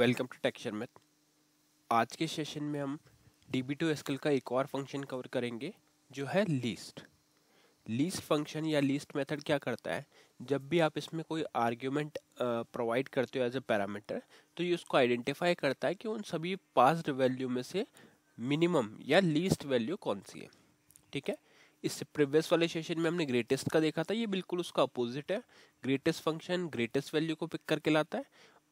welcome to टेक्शन math आज के session में हम डी बी टू एसकल का एक और फंक्शन कवर करेंगे जो है लीस्ट लीस्ट फंक्शन या लीस्ट मेथड क्या करता है जब भी आप इसमें कोई आर्ग्यूमेंट प्रोवाइड करते हो एज ए पैरामीटर तो ये उसको आइडेंटिफाई करता है कि उन सभी पास्ड वैल्यू में से मिनिमम या लीस्ट वैल्यू कौन सी है ठीक है इससे प्रीवियस वाले सेशन में हमने ग्रेटेस्ट का देखा था ये बिल्कुल उसका अपोजिट है ग्रेटेस्ट फंक्शन ग्रेटेस्ट वैल्यू को पिक करके लाता है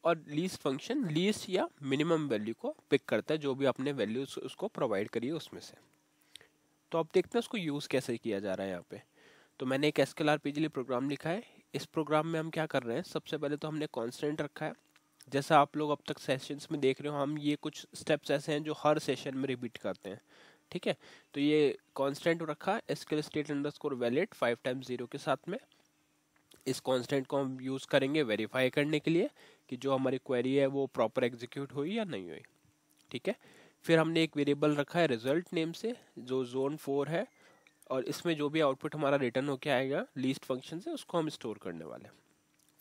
और लीस्ट फंक्शन लीस्ट या मिनिमम वैल्यू को पिक करता है जो भी आपने वैल्यू उसको प्रोवाइड करी है उसमें से तो आप देखते हैं उसको यूज़ कैसे किया जा रहा है यहाँ पे तो मैंने एक एस आर लिए प्रोग्राम लिखा है इस प्रोग्राम में हम क्या कर रहे हैं सबसे पहले तो हमने कॉन्स्टेंट रखा है जैसा आप लोग अब तक सेशंस में देख रहे हो हम ये कुछ स्टेप्स ऐसे हैं जो हर सेशन में रिपीट करते हैं ठीक है तो ये कॉन्सटेंट रखा है SQL state underscore valid five time zero के साथ में इस कांस्टेंट को हम यूज़ करेंगे वेरीफाई करने के लिए कि जो हमारी क्वेरी है वो प्रॉपर एग्जीक्यूट हुई या नहीं हुई ठीक है फिर हमने एक वेरिएबल रखा है रिजल्ट नेम से जो जोन फोर है और इसमें जो भी आउटपुट हमारा रिटर्न होके आएगा लीस्ट फंक्शन से उसको हम स्टोर करने वाले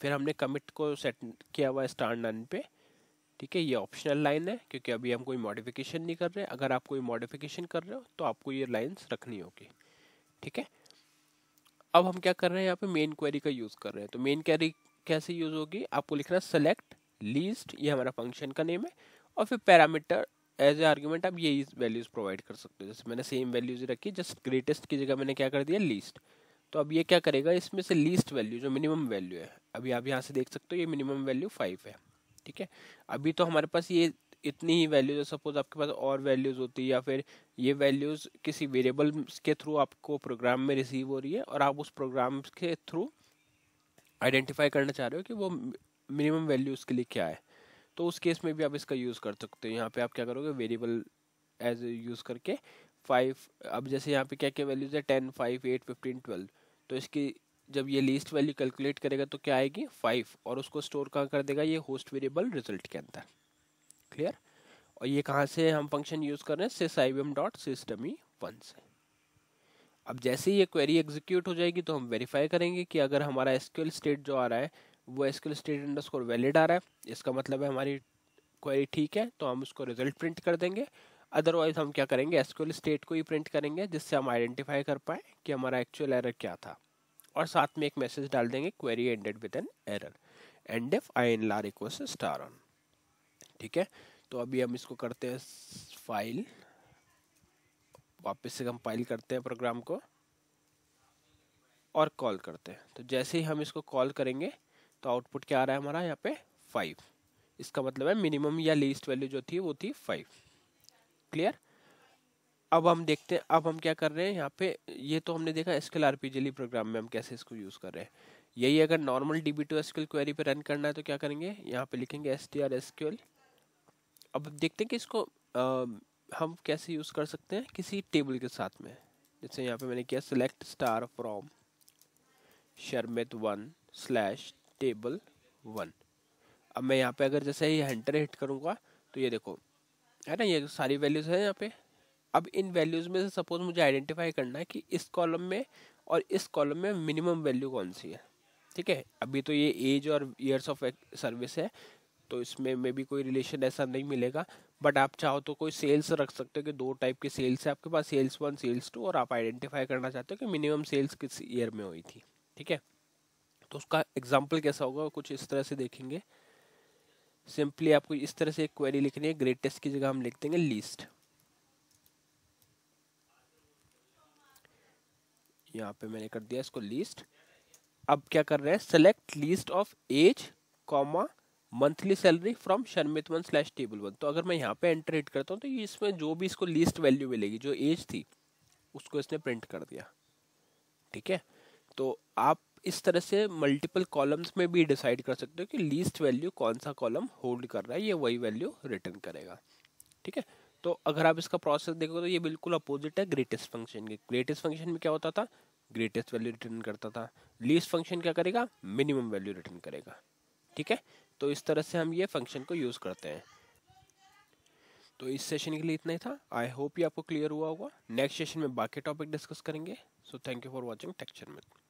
फिर हमने कमिट को सेट किया हुआ है स्टार नन पे ठीक है ये ऑप्शनल लाइन है क्योंकि अभी हम कोई मॉडिफिकेशन नहीं कर रहे अगर आप कोई मॉडिफिकेशन कर रहे हो तो आपको ये लाइन्स रखनी होगी ठीक है अब हम क्या कर रहे हैं यहाँ पे मेन क्वेरी का यूज कर रहे हैं तो मेन क्वेरी कैसे यूज होगी आपको लिखना सेलेक्ट लीस्ट ये हमारा फंक्शन का नेम है और फिर पैरामीटर एज ए आर्ग्यूमेंट आप यही वैल्यूज प्रोवाइड कर सकते हो जैसे मैंने सेम वैल्यूज रखी जस्ट ग्रेटेस्ट की जगह मैंने क्या कर दिया लीस्ट तो अब ये क्या करेगा इसमें से लीस्ट वैल्यू जो मिनिमम वैल्यू है अभी आप यहाँ से देख सकते हो ये मिनिमम वैल्यू फाइव है ठीक है अभी तो हमारे पास ये इतनी ही वैल्यूज है सपोज आपके पास और वैल्यूज होती है या फिर ये वैल्यूज किसी वेरिएबल के थ्रू आपको प्रोग्राम में रिसीव हो रही है और आप उस प्रोग्राम के थ्रू आइडेंटिफाई करना चाह रहे हो कि वो मिनिमम वैल्यू उसके लिए क्या है तो उस केस में भी आप इसका यूज़ कर सकते हो यहाँ पे आप क्या करोगे वेरिएबल एज यूज़ करके फाइव अब जैसे यहाँ पे क्या क्या वैल्यूज़ है ten five eight fifteen twelve तो इसकी जब ये लीस्ट वैल्यू कैलकुलेट करेगा तो क्या आएगी फाइव और उसको स्टोर कहाँ कर देगा ये होस्ट वेरिएबल रिजल्ट के अंदर क्लियर और ये कहाँ से हम फंक्शन यूज कर रहे हैं sys I dot system E one से अब जैसे ही ये क्वेरी एग्जीक्यूट हो जाएगी तो हम वेरीफाई करेंगे कि अगर हमारा एसक्यूएल स्टेट जो आ रहा है वो एसक्यूएल स्टेट अंडरस्कोर वैलिड आ रहा है इसका मतलब है हमारी क्वेरी ठीक है तो हम उसको रिजल्ट प्रिंट कर देंगे अदरवाइज हम क्या करेंगे एसक्यूएल स्टेट को ही प्रिंट करेंगे जिससे हम आइडेंटिफाई कर पाए कि हमारा एक्चुअल एरर क्या था और साथ में एक मैसेज डाल देंगे query ended with an error and if I N लार इक्वल स्टार ऑन ठीक है तो अभी हम इसको करते हैं फाइल वापस से कंपाइल करते हैं प्रोग्राम को और कॉल करते हैं तो जैसे ही हम इसको कॉल करेंगे तो आउटपुट क्या आ रहा है हमारा यहाँ पे फाइव इसका मतलब है मिनिमम या लीस्ट वैल्यू जो थी वो थी फाइव क्लियर अब हम देखते हैं अब हम क्या कर रहे हैं यहाँ पे ये तो हमने देखा एस एल आर प्रोग्राम में हम कैसे इसको यूज़ कर रहे हैं यही अगर normal D B two S query पे रन करना है तो क्या करेंगे यहाँ पे लिखेंगे S T R S QL अब देखते हैं कि इसको आ, हम कैसे यूज़ कर सकते हैं किसी टेबल के साथ में जैसे यहाँ पे मैंने किया select star from Sharmit one slash table one अब मैं यहाँ पे अगर जैसे ही हंटर हिट करूँगा तो ये देखो है ना ये सारी वैल्यूज़ है यहाँ पे अब इन वैल्यूज़ में से सपोज मुझे आइडेंटिफाई करना है कि इस कॉलम में और इस कॉलम में मिनिमम वैल्यू कौन सी है ठीक है अभी तो ये एज और ईयर्स ऑफ सर्विस है तो इसमें मे भी कोई रिलेशन ऐसा नहीं मिलेगा बट आप चाहो तो कोई सेल्स रख सकते हो कि दो टाइप के सेल्स है आपके पास सेल्स वन सेल्स टू और आप आइडेंटिफाई करना चाहते हो कि मिनिमम सेल्स किस ईयर में हुई थी ठीक है तो उसका एग्जाम्पल कैसा होगा कुछ इस तरह से देखेंगे सिंपली आपको इस तरह से एक क्वेरी लिखनी है ग्रेटेस्ट की जगह हम लिख देंगे लीस्ट यहाँ पे मैंने कर दिया इसको लिस्ट अब क्या कर रहे हैं select least of age comma monthly salary from Sharmit one slash table one तो अगर मैं यहाँ पे एंटर हिट करता हूँ तो इसमें जो भी इसको लीस्ट वैल्यू मिलेगी जो एज थी उसको इसने प्रिंट कर दिया ठीक है तो आप इस तरह से मल्टीपल कॉलम्स में भी डिसाइड कर सकते हो कि लीस्ट वैल्यू कौन सा कॉलम होल्ड कर रहा है ये वही वैल्यू रिटर्न करेगा ठीक है तो अगर आप इसका प्रोसेस देखोगे तो ये बिल्कुल अपोजिट है ग्रेटेस्ट फंक्शन के ग्रेटेस्ट फंक्शन में क्या होता था ग्रेटेस्ट वैल्यू रिटर्न करता था लीस्ट फंक्शन क्या करेगा मिनिमम वैल्यू रिटर्न करेगा ठीक है तो इस तरह से हम ये फंक्शन को यूज़ करते हैं तो इस सेशन के लिए इतना ही था आई होप ये आपको क्लियर हुआ होगा नेक्स्ट सेशन में बाकी टॉपिक डिस्कस करेंगे so thank you for watching lecture में